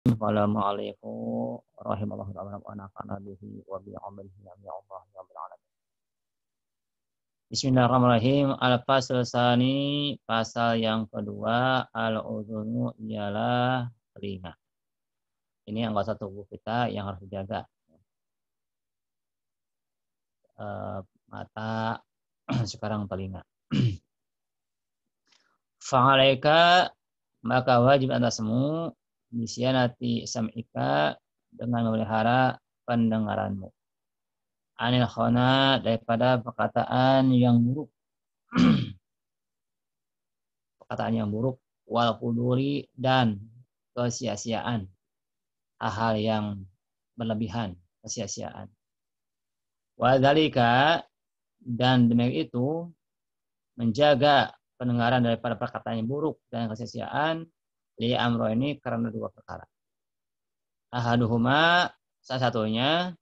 Assalamualaikum warahmatullahi wabarakatuh. Ya ya Bismillahirrahmanirrahim. Al-fasl sani, pasal yang kedua al-udhunu ialah telinga. Ini anggota tubuh kita yang harus dijaga. E, mata sekarang telinga. Fa'alaika maka wajib atasmu bisyanati sam'ika dengan memelihara pendengaranmu. Anil khona daripada perkataan yang buruk. perkataan yang buruk wal kuduri dan kesia-siaan. Hal-hal yang berlebihan, kesia-siaan. Wadhalika dan demi itu menjaga pendengaran daripada perkataan yang buruk dan kesia-siaan jadi amro ini karena dua perkara. Ahaduhuma salah satunya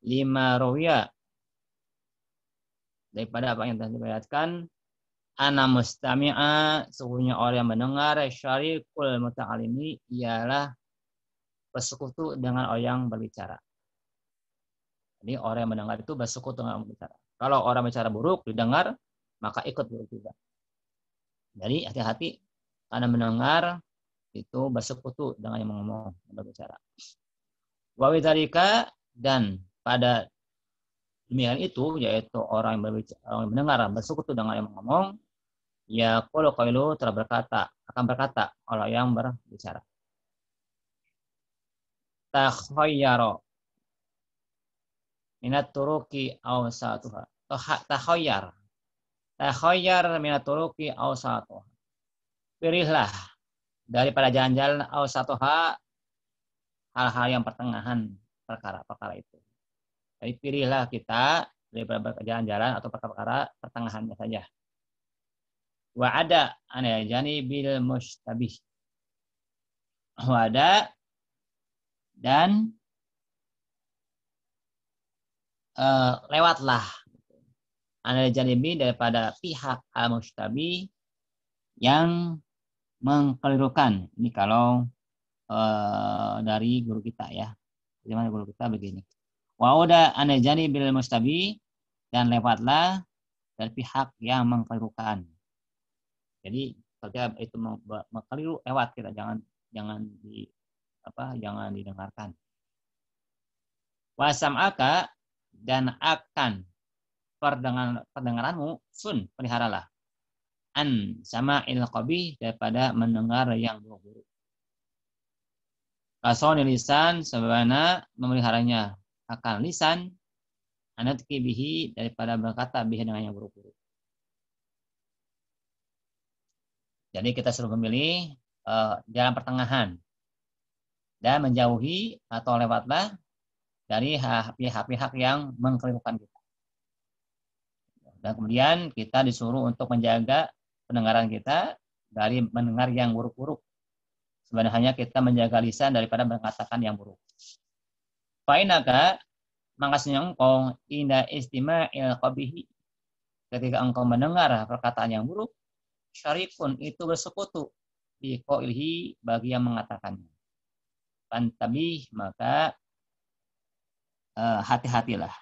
lima rawiya daripada apa yang telah diperlihatkan ana mustami'a sesungguhnya orang yang mendengar syarikul muta'alimi ialah bersekutu dengan orang yang berbicara. Jadi orang yang mendengar itu bersekutu dengan orang berbicara. Kalau orang bicara buruk didengar, maka ikut buruk juga. Jadi hati-hati karena mendengar itu bersekutu dengan yang mengomong berbicara. Wawitarika dan pada demikian itu yaitu orang yang, berbicara, orang yang mendengar bersekutu dengan yang mengomong ya kalau kau telah berkata akan berkata kalau yang berbicara. Takhoyaro minat turuki awsatuha. Takhoyar. Takhoyar minat turuki awsatuha. Pilihlah daripada jalan-jalan oh, satu hal-hal yang pertengahan perkara-perkara itu. Jadi pilihlah kita daripada jalan-jalan atau perkara-perkara pertengahannya saja. Wa ada jani bil mustabih. Wa ada dan uh, lewatlah anajani daripada pihak al mustabi yang mengkelirukan. Ini kalau uh, dari guru kita ya. Bagaimana guru kita begini. Wa'uda anajani bil mustabi dan lewatlah dari pihak yang mengkelirukan. Jadi ketika itu mengkeliru lewat kita jangan jangan di apa jangan didengarkan. Wasam'aka dan akan perdengar, perdengaranmu sun peliharalah an sama il qabih daripada mendengar yang buruk. Rasul lisan sebagaimana memeliharanya akan lisan anat kibihi daripada berkata bihi dengan yang buruk-buruk. Jadi kita suruh memilih uh, jalan pertengahan dan menjauhi atau lewatlah dari pihak-pihak yang mengkelirukan kita. Dan kemudian kita disuruh untuk menjaga pendengaran kita dari mendengar yang buruk-buruk. Sebenarnya kita menjaga lisan daripada mengatakan yang buruk. Fainaka makasnya engkau inda istima'il qabihi. Ketika engkau mendengar perkataan yang buruk, syarikun itu bersekutu di ilhi bagi yang mengatakannya. Pantabih maka eh, hati-hatilah,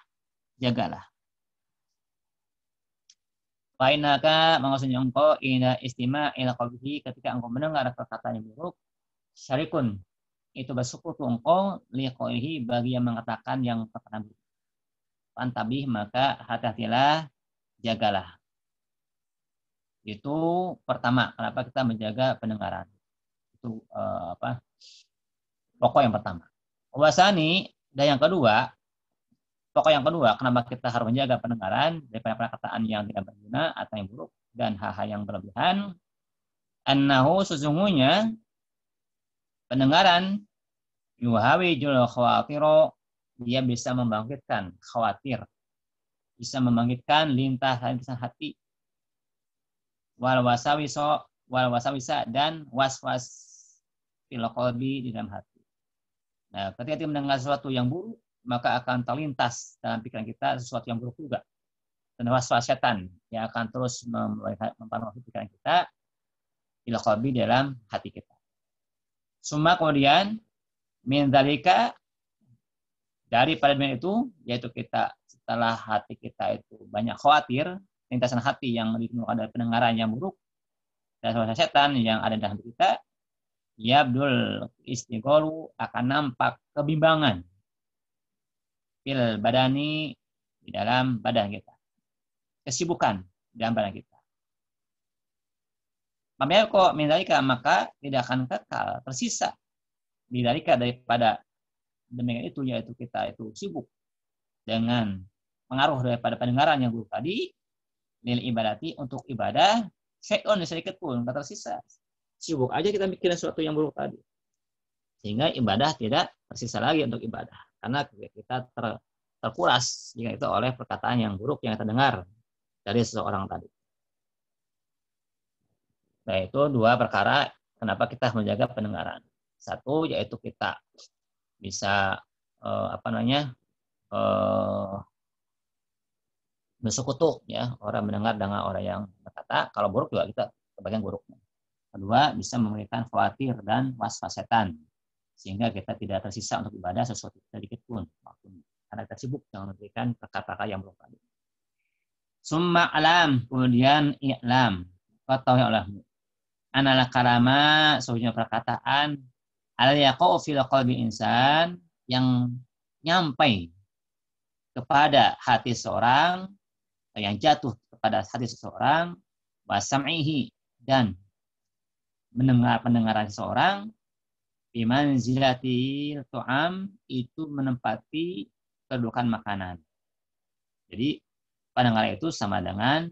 jagalah Fainaka mengasih nyongko, ina istima ila qalbihi ketika engkau mendengar perkataan yang buruk syarikun itu bersekutu engkau liqoihi bagi yang mengatakan yang perkataan buruk. Pantabih maka hati-hatilah jagalah. Itu pertama kenapa kita menjaga pendengaran. Itu eh, apa? Pokok yang pertama. Wasani dan yang kedua Pokok yang kedua, kenapa kita harus menjaga pendengaran daripada perkataan yang tidak berguna atau yang buruk dan hal-hal yang berlebihan? Annahu sesungguhnya pendengaran jul khawatiro dia bisa membangkitkan khawatir bisa membangkitkan lintah lintasan hati wal wasawiso wal wasawisa dan was was di dalam hati. Nah, ketika kita mendengar sesuatu yang buruk maka akan terlintas dalam pikiran kita sesuatu yang buruk juga. Dan waswas setan yang akan terus mempengaruhi pikiran kita ilaqabi dalam hati kita. Suma kemudian min dalika dari dunia itu yaitu kita setelah hati kita itu banyak khawatir lintasan hati yang ditemukan dari pendengaran yang buruk dan suara setan yang ada dalam hati kita Abdul istigholu akan nampak kebimbangan fil badani di dalam badan kita. Kesibukan di dalam badan kita. Pamyako mindalika maka tidak akan kekal, tersisa mindalika daripada demikian itu yaitu kita itu sibuk dengan pengaruh daripada pendengaran yang buruk tadi nilai ibadati untuk ibadah seon sedikit pun tidak tersisa sibuk aja kita mikirin sesuatu yang buruk tadi sehingga ibadah tidak tersisa lagi untuk ibadah karena kita ter, terkuras jika itu oleh perkataan yang buruk yang kita dengar dari seseorang tadi. Nah, itu dua perkara kenapa kita menjaga pendengaran. Satu yaitu kita bisa eh, apa namanya? Eh, bersekutu ya, orang mendengar dengan orang yang berkata, kalau buruk juga kita sebagian buruknya. Kedua, bisa memberikan khawatir dan was-was setan sehingga kita tidak tersisa untuk ibadah sesuatu sedikit pun waktunya. Karena kita sibuk dengan memberikan perkara-perkara yang belum valid. Summa alam, kemudian i'lam. ya allah Analah karama sebutnya perkataan. Al yaqa'u fil qalbi insan yang nyampai kepada hati seorang yang jatuh kepada hati seseorang wasam'ihi dan mendengar pendengaran seseorang Iman zilati to'am itu menempati kedudukan makanan. Jadi pandangan itu sama dengan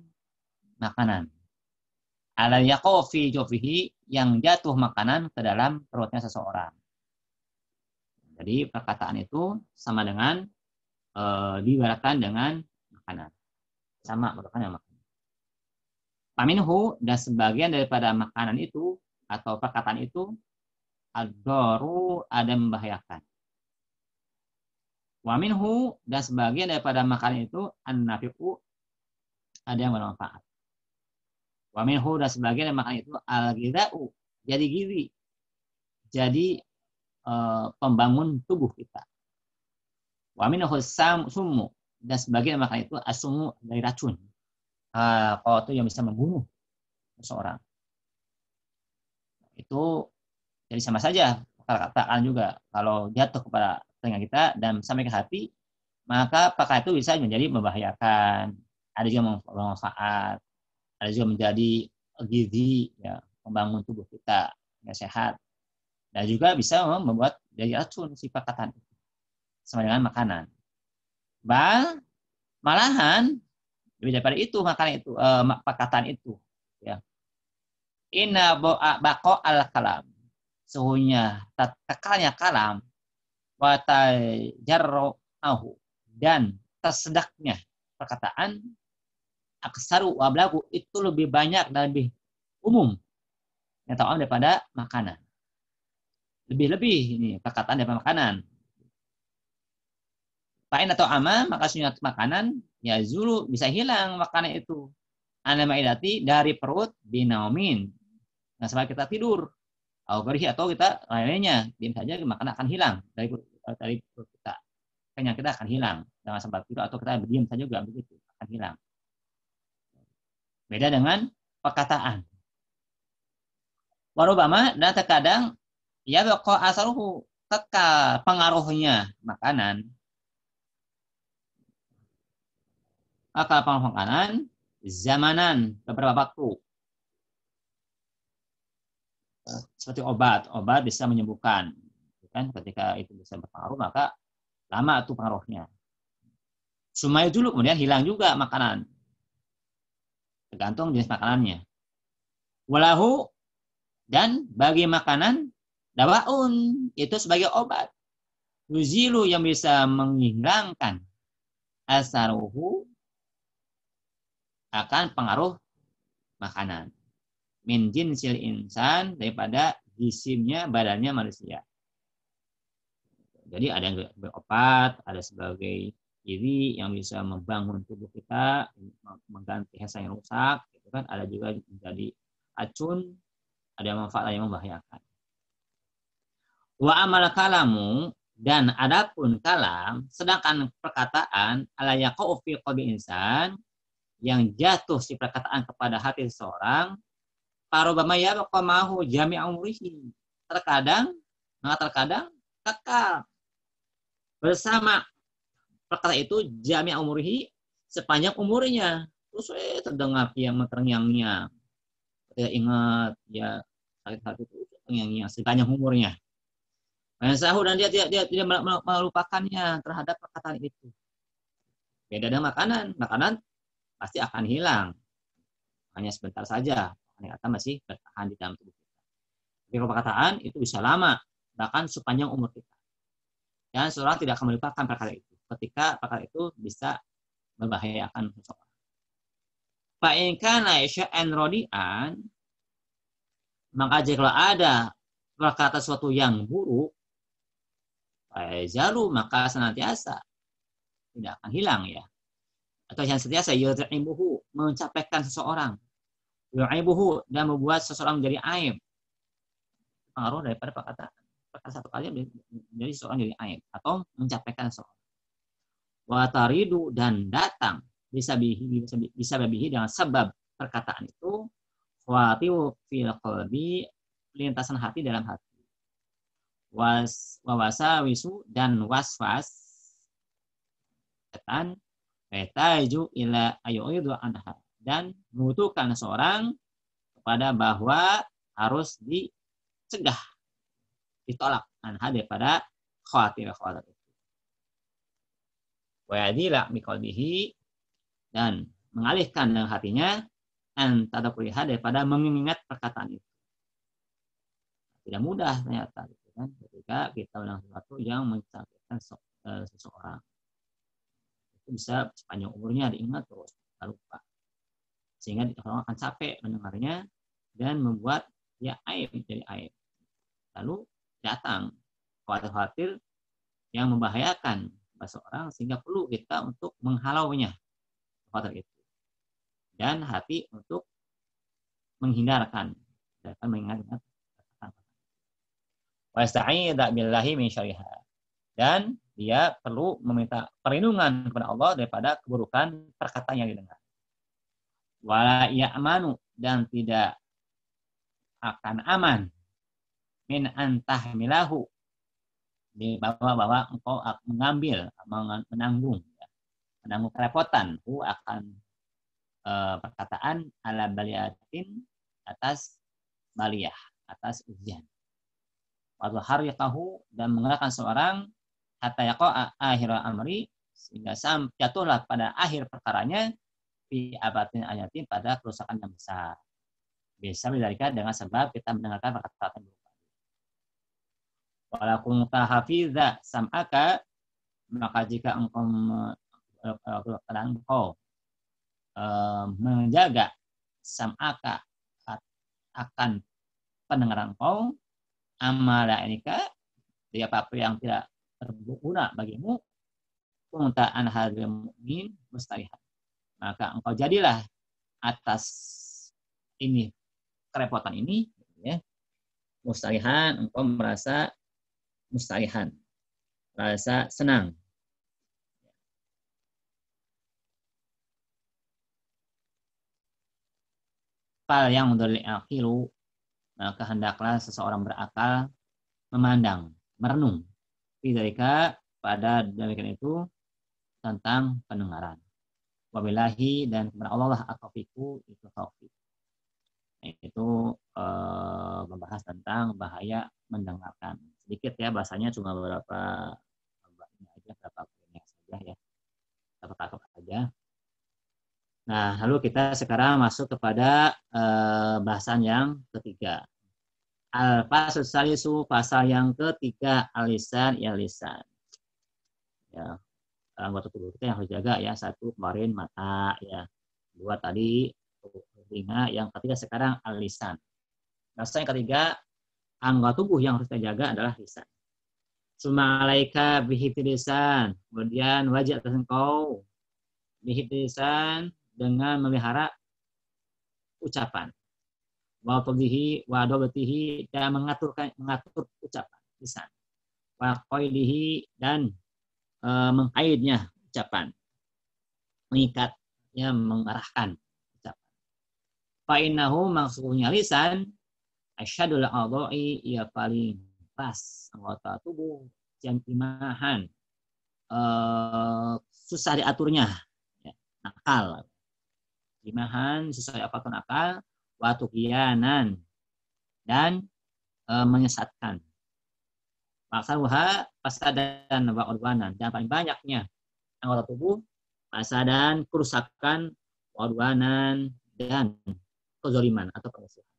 makanan. Ala yaqofi jofihi yang jatuh makanan ke dalam perutnya seseorang. Jadi perkataan itu sama dengan e, diibaratkan dengan makanan. Sama merupakan dengan makanan. Paminhu dan sebagian daripada makanan itu atau perkataan itu Algoru ada membahayakan. Waminhu dan sebagian daripada makanan itu an ada yang bermanfaat. Waminhu dan sebagian dari makanan itu al -gidau, jadi gizi. Jadi e, pembangun tubuh kita. Waminhu sam sumu dan sebagian dari makanan itu asumu dari racun. Kau kalau itu yang bisa membunuh seseorang. Itu jadi ya, sama saja perkataan juga kalau jatuh kepada telinga kita dan sampai ke hati maka pakai itu bisa menjadi membahayakan ada juga bermanfaat ada juga menjadi gizi ya membangun tubuh kita ya, sehat dan juga bisa membuat jadi racun si perkataan itu sama dengan makanan bah malahan lebih daripada itu makanan itu eh, perkataan itu ya inna bako al kalam sesungguhnya tatkalanya kalam watajarrohu dan tersedaknya perkataan aksaru wablaku itu lebih banyak dan lebih umum tahu daripada makanan. Lebih-lebih ini perkataan daripada makanan. Pain atau ama maka sunnat makanan ya zulu bisa hilang makanan itu anamaidati dari perut binaumin. Nah, sebab kita tidur augurhi atau kita lainnya diam saja makanan akan hilang dari eh, dari kita kenyang kita akan hilang dengan sempat tidur atau kita diam saja juga begitu akan hilang beda dengan perkataan warubama dan terkadang ya kok asaruhu kekal pengaruhnya makanan akal pengaruh makanan zamanan beberapa waktu Eh, seperti obat, obat bisa menyembuhkan. Kan ketika itu bisa berpengaruh maka lama tuh pengaruhnya. Sumai dulu kemudian hilang juga makanan. Tergantung jenis makanannya. Walahu dan bagi makanan dawaun itu sebagai obat. Yuzilu yang bisa menghilangkan asaruhu akan pengaruh makanan min jinsil insan daripada jisimnya badannya manusia. Jadi ada yang berobat, ada sebagai kiri yang bisa membangun tubuh kita, mengganti hasa yang rusak, gitu kan? Ada juga menjadi acun, ada manfaat yang membahayakan. Wa amal kalamu dan adapun kalam, sedangkan perkataan alayakau fi insan yang jatuh si perkataan kepada hati seseorang Parobama ya mahu jami umrihi. Terkadang, nah terkadang kekal bersama perkara itu jami umrihi sepanjang umurnya. Terus eh, terdengar yang terngiang Ya ingat ya sakit hati itu terngiang sepanjang umurnya. Dan sahur dan dia tidak dia tidak melupakannya terhadap perkataan itu. Beda dengan makanan, makanan pasti akan hilang hanya sebentar saja ternyata masih bertahan di dalam tubuh kita. Tapi perkataan itu bisa lama, bahkan sepanjang umur kita. Dan seorang tidak akan melupakan perkara itu. Ketika perkara itu bisa membahayakan seseorang. Fa'inkana isya'an rodi'an, maka jika ada perkataan sesuatu yang buruk, jauh maka senantiasa tidak akan hilang ya. Atau yang setia saya mencapaikan seseorang yu'aibuhu dan membuat seseorang menjadi aib. Pengaruh daripada perkataan. Perkataan satu kali menjadi seseorang jadi aib atau mencapaikan seseorang. Wa taridu dan datang bisa bihi bisa bihi dengan sebab perkataan itu khawatiu fil qalbi lintasan hati dalam hati. Was wawasa wisu dan waswas setan betaju ila ayu'idu anha dan membutuhkan seorang kepada bahwa harus dicegah, ditolak anha daripada khawatir khawatir itu. Wa'adila mikolbihi dan mengalihkan dalam hatinya antara kuliah daripada mengingat perkataan itu. Tidak mudah ternyata gitu kan, ketika kita ulang sesuatu yang mencakupkan eh, seseorang. Itu bisa sepanjang umurnya diingat terus, lupa sehingga orang akan capek mendengarnya dan membuat dia aib jadi aib. Lalu datang khawatir-khawatir yang membahayakan bahasa sehingga perlu kita untuk menghalaunya khawatir itu dan hati untuk menghindarkan dan mengingat-ingat wasta'idha billahi min syariha. Dan dia perlu meminta perlindungan kepada Allah daripada keburukan perkataan yang didengar wala ya'manu dan tidak akan aman min antah milahu di bawa engkau akan mengambil menanggung ya. menanggung kerepotan hu akan e, perkataan ala baliatin atas baliah atas ujian waktu hari tahu dan mengerahkan seorang hatta kau akhir amri sehingga jatuhlah pada akhir perkaranya fi abatin ayatin pada kerusakan yang besar. Bisa menjadikan dengan sebab kita mendengarkan perkataan berupa. Walaupun tahafidha sam'aka, maka jika engkau eh, eh, engkau eh, menjaga sam'aka akan pendengaran engkau, amala inika, dia apa yang tidak berguna bagimu, pengutaan hadir mu'min mustahil maka engkau jadilah atas ini kerepotan ini ya mustalihan engkau merasa musta'lihan, merasa senang fal yang akhiru, maka hendaklah seseorang berakal memandang merenung tidak pada demikian itu tentang pendengaran wabillahi dan kepada Allah lah atofiku itu taufik. Nah, itu e, membahas tentang bahaya mendengarkan. Sedikit ya bahasanya cuma beberapa ini aja berapa poinnya saja ya. beberapa tangkap saja. Nah, lalu kita sekarang masuk kepada e, bahasan yang ketiga. al fasal Salisu, pasal yang ketiga, alisan ya lisan. Ya, anggota tubuh kita yang harus jaga ya satu kemarin mata ya dua tadi telinga yang ketiga sekarang alisan rasa yang ketiga anggota tubuh yang harus kita jaga adalah lisan sumalaika bihiti kemudian wajah atas engkau bihiti dengan memelihara ucapan wa wadobatihi dan mengatur mengatur ucapan lisan wa dan uh, eh, mengkaitnya ucapan, mengikatnya mengarahkan ucapan. Fa'inahu maksudnya lisan, asyadul adha'i ya paling pas anggota tubuh, imahan, uh, susah diaturnya, ya, nakal. susah sesuai apapun akal, watukianan, dan uh, menyesatkan Maksaruha pasadan wa udwanan. Dan paling banyaknya anggota tubuh pasadan kerusakan udwanan dan kezoliman atau permusuhan.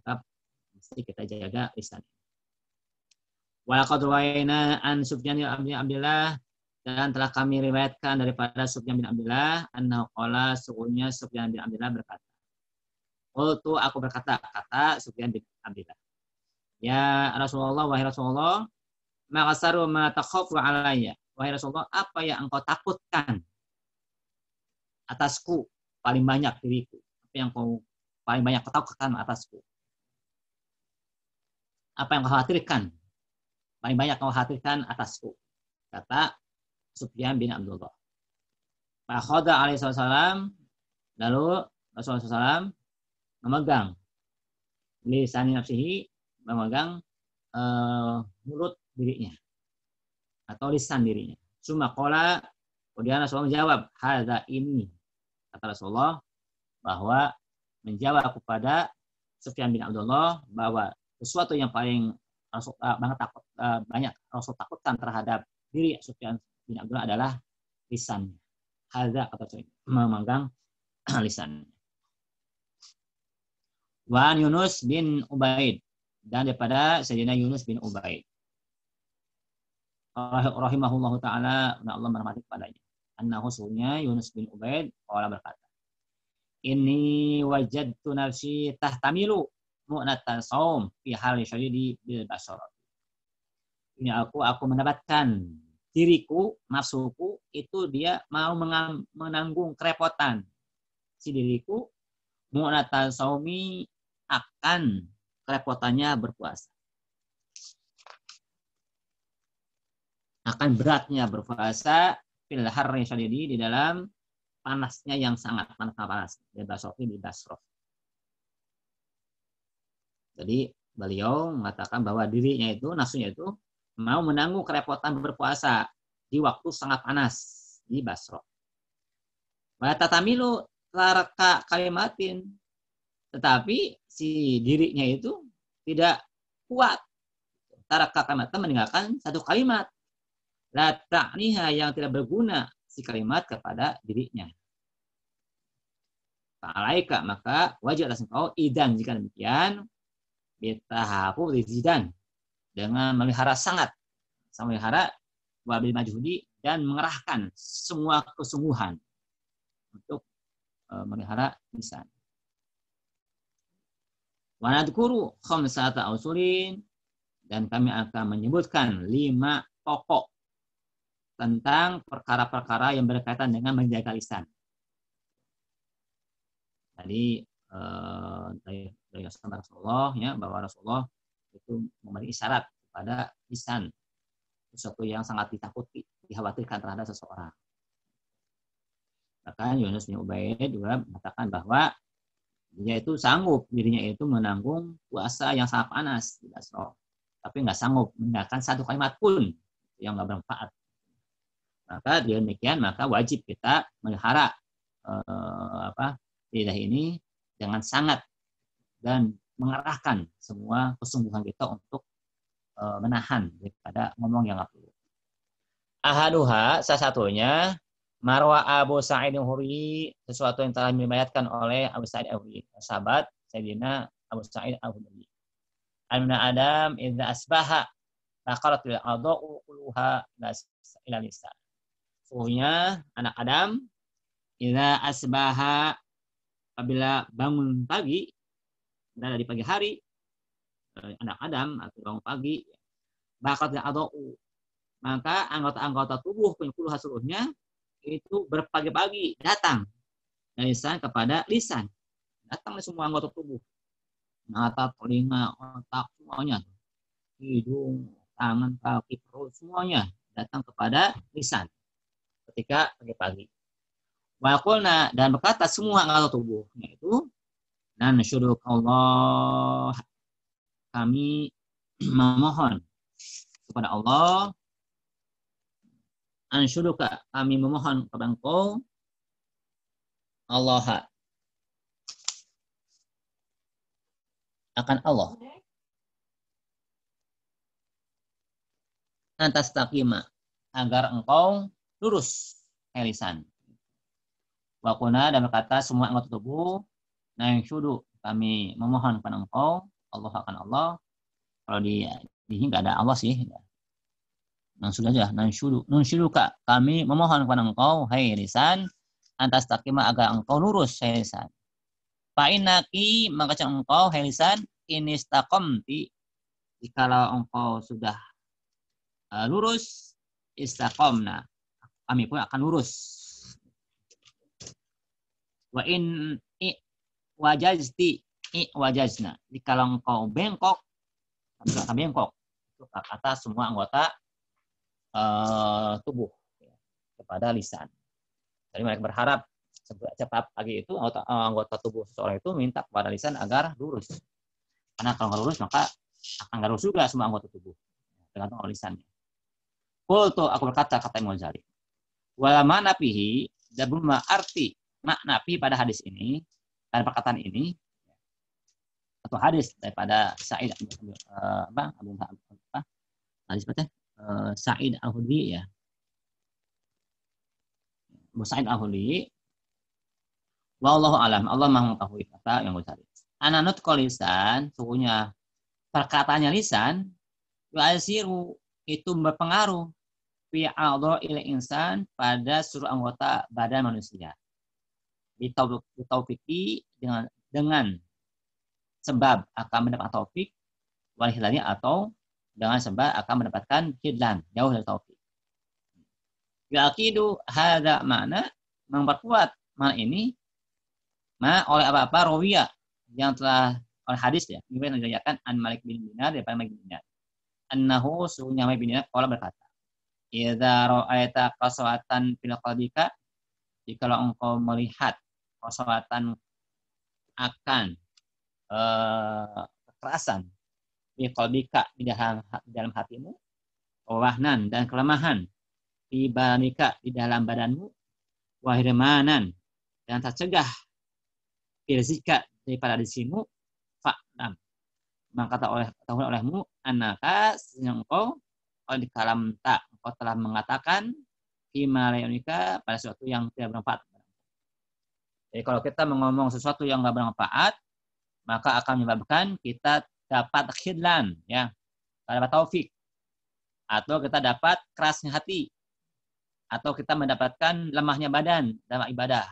Maka mesti kita jaga lisan. Walaqad ruwayna an subjani abdi abdillah dan telah kami riwayatkan daripada Sufyan bin Abdullah annahu qala sukunya Sufyan bin Abdullah berkata Qultu aku berkata kata Sufyan bin Abdullah Ya Rasulullah, wahai Rasulullah, makasaru ma takhafu alaya. Wahai Rasulullah, apa yang engkau takutkan atasku paling banyak diriku? Apa yang kau paling banyak kau takutkan atasku? Apa yang kau khawatirkan? Paling banyak kau khawatirkan atasku. Kata Sufyan bin Abdullah. Fakhoda alaihissalam, lalu Rasulullah SAW memegang lisan nafsihi memegang uh, mulut dirinya atau lisan dirinya. Cuma kola kemudian Rasulullah menjawab hada ini kata Rasulullah bahwa menjawab kepada Sufyan bin Abdullah bahwa sesuatu yang paling Rasul, uh, eh, banyak, takut, uh, banyak Rasul takutkan terhadap diri Sufyan bin Abdullah adalah lisan Hadza kata Rasul memegang lisan. Wan Yunus bin Ubaid dan daripada Sayyidina Yunus bin Ubaid. Rahimahullah ta'ala, Allah merahmati kepadanya. Anna husulnya Yunus bin Ubaid, Allah berkata, Ini tu nafsi tahtamilu mu'natan saum fi hal di bil basur. Ini aku, aku mendapatkan diriku, nafsuku, itu dia mau menanggung kerepotan. Si diriku, mu'natan saumi akan kerepotannya berpuasa. Akan beratnya berpuasa filhar harri syadidi di dalam panasnya yang sangat panas panas di ini di Basrof. Jadi beliau mengatakan bahwa dirinya itu nasunya itu mau menanggung kerepotan berpuasa di waktu sangat panas di Basrof. Wa tatamilu taraka kalimatin tetapi si dirinya itu tidak kuat. Taraka kalimat meninggalkan satu kalimat. La niha yang tidak berguna si kalimat kepada dirinya. Fa'alaika maka wajib atas engkau idan jika demikian bitahafu zidan dengan melihara sangat sama melihara wabil majhudi dan mengerahkan semua kesungguhan untuk eh, melihara lisan. Wanadkuru khamsata usulin dan kami akan menyebutkan lima pokok tentang perkara-perkara yang berkaitan dengan menjaga lisan. Tadi eh, dari, dari Rasulullah ya bahwa Rasulullah itu memberi isyarat kepada lisan sesuatu yang sangat ditakuti, dikhawatirkan terhadap seseorang. Bahkan Yunus bin Ubaid juga mengatakan bahwa yaitu sanggup dirinya itu menanggung puasa yang sangat panas tidak Asroh. Tapi nggak sanggup meninggalkan satu kalimat pun yang nggak bermanfaat. Maka dengan demikian maka wajib kita melihara eh, apa lidah ini dengan sangat dan mengarahkan semua kesungguhan kita untuk eh, menahan daripada ngomong yang nggak perlu. Ahaduha salah satunya Marwa Abu Sa'id Al-Huri sesuatu yang telah dimayatkan oleh Abu Sa'id Al-Huri sahabat Sayyidina Abu Sa'id Al-Huri Al-Muna Adam idza asbaha taqarat bil adau quluha ila Lisa. Suhunya, anak Adam idza asbaha apabila bangun pagi dari pagi hari eh, anak Adam atau bangun pagi bakat bil maka anggota-anggota tubuh penyuluh seluruhnya itu berpagi-pagi datang dari lisan kepada lisan. Datang semua anggota tubuh. Mata, telinga, otak, semuanya. Hidung, tangan, kaki, perut, semuanya datang kepada lisan ketika pagi-pagi. Wakulna dan berkata semua anggota tubuhnya itu dan syuruk Allah kami memohon kepada Allah ansyuduka kami memohon kepada engkau Allah akan Allah atas takima agar engkau lurus elisan. Wakuna dan berkata semua anggota tubuh yang syudu kami memohon kepada engkau Allah akan Allah kalau di di nggak ada Allah sih Langsung aja, nansyuru, nanshuruka. Kami memohon kepada engkau, hai lisan, antas takima agar engkau lurus, hai lisan. Fa'inaki, maka engkau, hai lisan, ini istakomti. Jikalau engkau sudah uh, lurus, istakomna. Kami pun akan lurus. Wa in i, wajajti, i jika engkau bengkok, kami bengkok. kata semua anggota Eh, tubuh ya, kepada lisan. Jadi mereka berharap cepat pagi itu anggota, eh, anggota tubuh seseorang itu minta kepada lisan agar lurus. Karena kalau nggak lurus maka akan nggak lurus juga semua anggota tubuh tergantung lisannya. Kultu aku berkata kata Imam Ghazali. Walama napihi dabuma arti makna pi pada hadis ini dan perkataan ini atau hadis daripada Sa'id eh, apa Abu hadis apa Eh, Said Ahudi ya. Bu Said Ahudi. alam, Allah maha mengetahui kata yang gue cari. Ananut kolisan, sukunya perkataannya lisan, wasiru itu berpengaruh fi ila insan pada seluruh anggota badan manusia. Ditaufiki dengan dengan sebab akan mendapat taufik walhilani atau dengan sebab akan mendapatkan hidlan jauh dari taufik. Yaqidu hadza makna memperkuat makna ini ma oleh apa-apa rawiya yang telah oleh hadis ya, ini yang diriwayatkan an Malik bin Dinar daripada Malik bin Dinar. Annahu suhunya Malik bin Dinar qala berkata, "Idza ra'aita qaswatan fil qalbika" jika engkau melihat qaswatan akan eh, kekerasan fi di dalam, di dalam hatimu wahnan dan kelemahan fi di dalam badanmu wahirmanan dan tercegah firzika daripada disimu faknam maka kata oleh tahun olehmu anaka sehingga kau kalau di kalam tak engkau telah mengatakan himalayunika pada sesuatu yang tidak bermanfaat jadi kalau kita mengomong sesuatu yang tidak bermanfaat maka akan menyebabkan kita dapat khidlan ya dapat taufik atau kita dapat kerasnya hati atau kita mendapatkan lemahnya badan dalam ibadah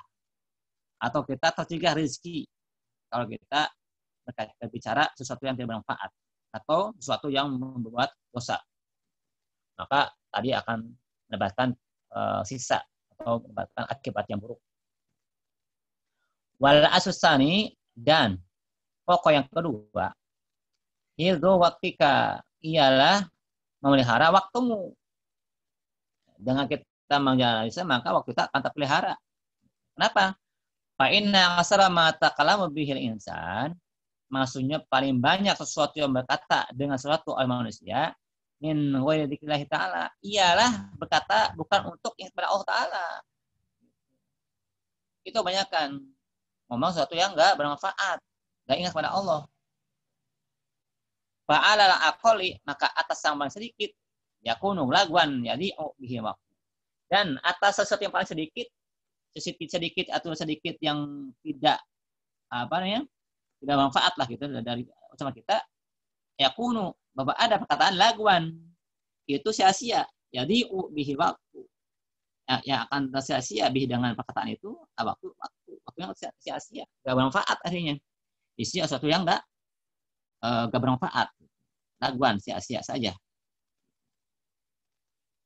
atau kita tercegah rezeki kalau kita berbicara sesuatu yang tidak bermanfaat atau sesuatu yang membuat dosa maka tadi akan mendapatkan e, sisa atau mendapatkan akibat yang buruk wal asusani dan pokok yang kedua Hifdu waktika ialah memelihara waktumu. Dengan kita menjalani maka waktu kita akan terpelihara. Kenapa? Fa'inna inna asara mata kalamu bihil insan maksudnya paling banyak sesuatu yang berkata dengan sesuatu oleh manusia min dzikrillah taala ialah berkata bukan untuk ingat pada Allah taala. Itu banyakkan ngomong sesuatu yang enggak bermanfaat, enggak ingat pada Allah. Fa'alal akoli, maka atas yang paling sedikit, yakunu laguan, jadi oh bihimak. Dan atas sesuatu yang paling sedikit, sedikit sedikit atau sedikit yang tidak apa namanya tidak manfaat lah gitu dari sama kita yakunu bahwa ada perkataan laguan itu sia-sia jadi u bihi waktu ya, yang, akan sia-sia bihi dengan perkataan itu waktu waktu waktu yang sia-sia tidak manfaat akhirnya isi sesuatu yang enggak Eh, gak bermanfaat laguan sia-sia saja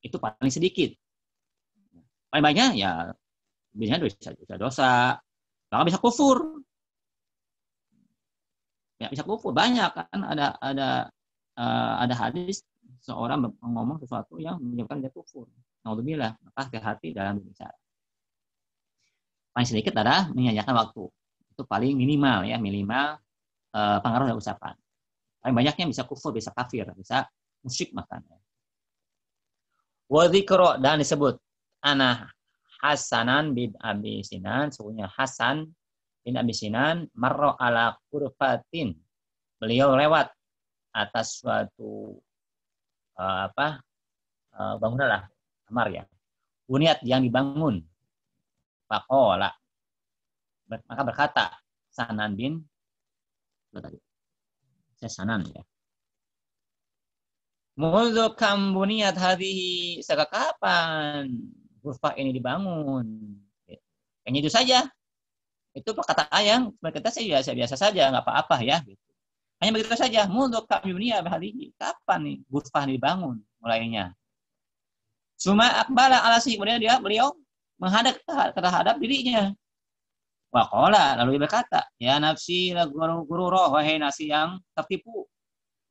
itu paling sedikit paling banyak ya biasanya dosa bisa dosa bahkan bisa kufur ya bisa kufur banyak kan ada ada uh, ada hadis seorang mengomong sesuatu yang menyebabkan dia kufur. alhamdulillah maka hati-hati dalam berbicara. Paling sedikit adalah menyanyikan waktu. Itu paling minimal ya, minimal uh, pengaruh dari ucapan. Paling banyaknya bisa kufur, bisa kafir, bisa musyrik bahkan. Wadzikro dan disebut ana Hasanan bin Abi Sinan, sebutnya Hasan bin Abi Sinan, marro ala kurfatin. Beliau lewat atas suatu uh, apa uh, bangunan lah, kamar ya. Buniat yang dibangun. Pakola. Maka berkata Sanan bin tadi. Sesanan ya. Mundu kam buniyat hadhihi sejak kapan hurfa ini dibangun? Hanya itu saja. Itu perkataan yang kita saya biasa biasa saja, nggak apa-apa ya. Gitu. Hanya begitu saja. Mundu kam buniyat hadhihi kapan nih hurfa ini dibangun mulainya? Suma akbala alasi kemudian dia beliau menghadap terhadap dirinya. Wakola lalu dia berkata, ya nafsi la guru guru roh wahai nasi yang tertipu.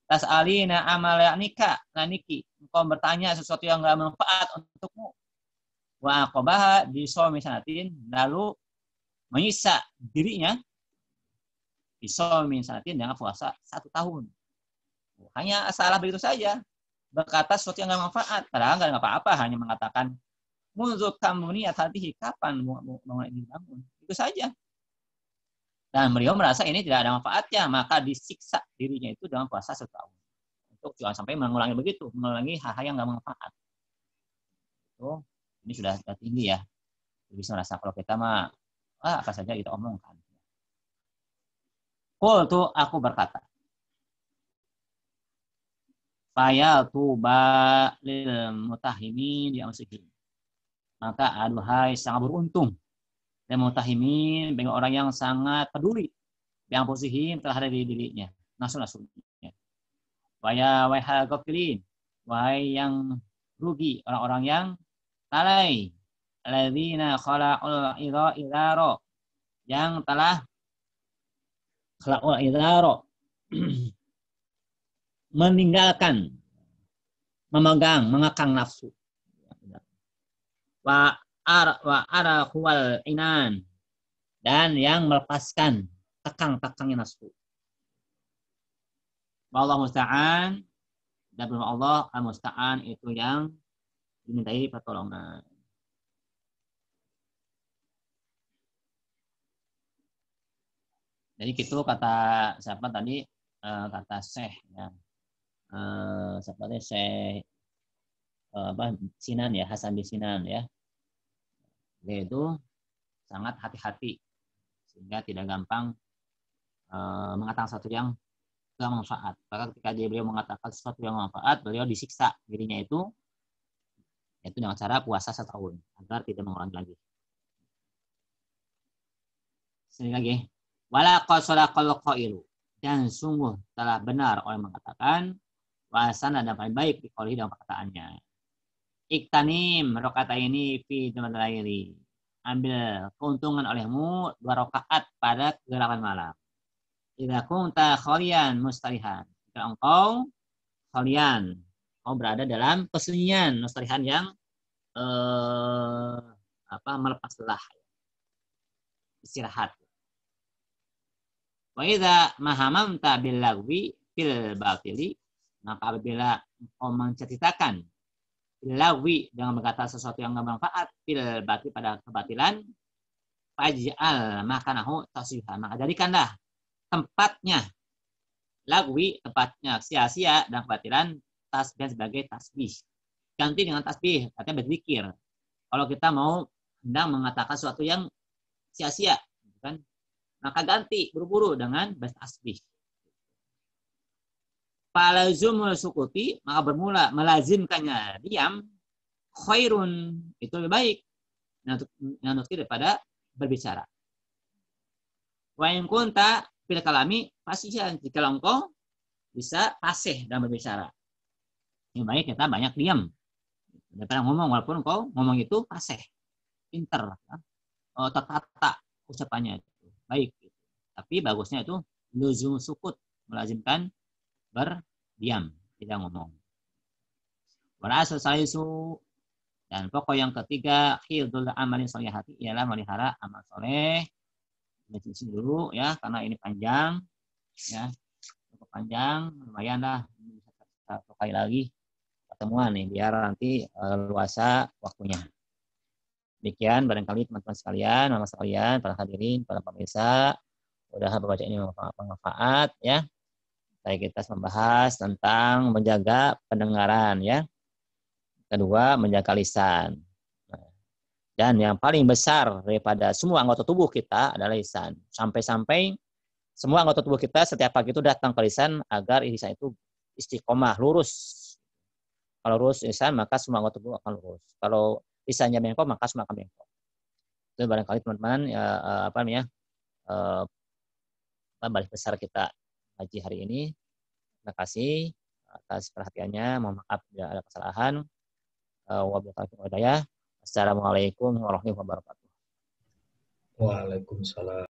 Tas ali amal amalia nikah niki. Engkau bertanya sesuatu yang enggak manfaat untukmu. Wa akobaha suami sanatin lalu menyisa dirinya di suami sanatin dengan puasa satu tahun. Hanya salah begitu saja. Berkata sesuatu yang enggak manfaat. Padahal enggak apa-apa. Hanya mengatakan munzuk kamuni atatihi kapan mau ini bangun itu saja. Dan beliau merasa ini tidak ada manfaatnya, maka disiksa dirinya itu dengan puasa setahun. Untuk jangan sampai mengulangi begitu, mengulangi hal-hal yang nggak manfaat. Itu, ini sudah, sudah tinggi ya. Bisa merasa kalau kita mah, ah, apa saja kita omongkan. Kul tuh aku berkata. Faya tuba lil mutahimi di Maka aduhai sangat beruntung dan mutahimin dengan orang yang sangat peduli yang posihin terhadap diri dirinya nasun nasunnya waya wahal kafirin wahai yang rugi orang-orang yang lalai alladzina khala'ul ira ilaro yang telah khala'ul ilaro meninggalkan memegang mengekang nafsu wa ar wa kual inan dan yang melepaskan tekang-tekangnya nasu. Wallahu musta'an dan bila Allah al musta'an itu yang dimintai pertolongan. Jadi itu kata siapa tadi eh, kata Syekh ya. Uh, siapa tadi Syekh eh, apa Sinan ya Hasan bin Sinan ya yaitu sangat hati-hati sehingga tidak gampang e, mengatakan sesuatu yang gak manfaat. Maka ketika dia beliau mengatakan sesuatu yang manfaat, beliau disiksa dirinya itu yaitu dengan cara puasa setahun agar tidak mengulangi lagi. Sini lagi, wala kau dan sungguh telah benar orang mengatakan wasan dan paling baik di dalam perkataannya Iktanim rokata ini fi lahiri Ambil keuntungan olehmu dua rakaat pada kegelapan malam. Idza kunta kalian mustarihan. Jika engkau kalian, engkau berada dalam kesunyian, mustarihan yang eh, apa melepas lelah. Istirahat. Wa idza mahamamta bil lagwi fil batili, maka apabila engkau menceritakan lawi dengan berkata sesuatu yang nggak bermanfaat fil batil pada kebatilan faj'al makanahu tasbihan maka jadikanlah tempatnya lawi tempatnya sia-sia dan kebatilan tasbih sebagai tasbih ganti dengan tasbih artinya berzikir kalau kita mau hendak mengatakan sesuatu yang sia-sia gitu kan maka ganti buru-buru dengan bertasbih Palazumul sukuti, maka bermula melazimkannya diam, khairun, itu lebih baik. Nanti daripada berbicara. Wa in kunta fil kalami pasti jika engkau bisa pasih dalam berbicara. Yang baik kita banyak diam. Daripada ngomong, walaupun engkau ngomong itu pasih, pinter, ya. oh, tertata ucapannya itu. Baik. Tapi bagusnya itu luzum sukut, melazimkan berdiam, tidak ngomong. Berasa saisu dan pokok yang ketiga khidul amalin hati. ialah melihara amal soleh. Mencuci dulu ya karena ini panjang ya cukup panjang lumayan lah satu kali lagi pertemuan nih biar nanti eh, luasa waktunya. Demikian barangkali teman-teman sekalian, mama sekalian, para hadirin, para pemirsa, udah baca ini bermanfaat ya. Tadi kita membahas tentang menjaga pendengaran ya. Kedua, menjaga lisan. Nah, dan yang paling besar daripada semua anggota tubuh kita adalah lisan. Sampai-sampai semua anggota tubuh kita setiap pagi itu datang ke lisan agar lisan itu istiqomah, lurus. Kalau lurus lisan, maka semua anggota tubuh akan lurus. Kalau lisannya bengkok, maka semua akan bengkok. Itu barangkali teman-teman ya, eh, apa namanya? ya eh, balik besar kita pagi hari ini. Terima kasih atas perhatiannya. Mohon maaf bila ada kesalahan. Eh, Wabillahi Assalamualaikum warahmatullahi wabarakatuh. Waalaikumsalam.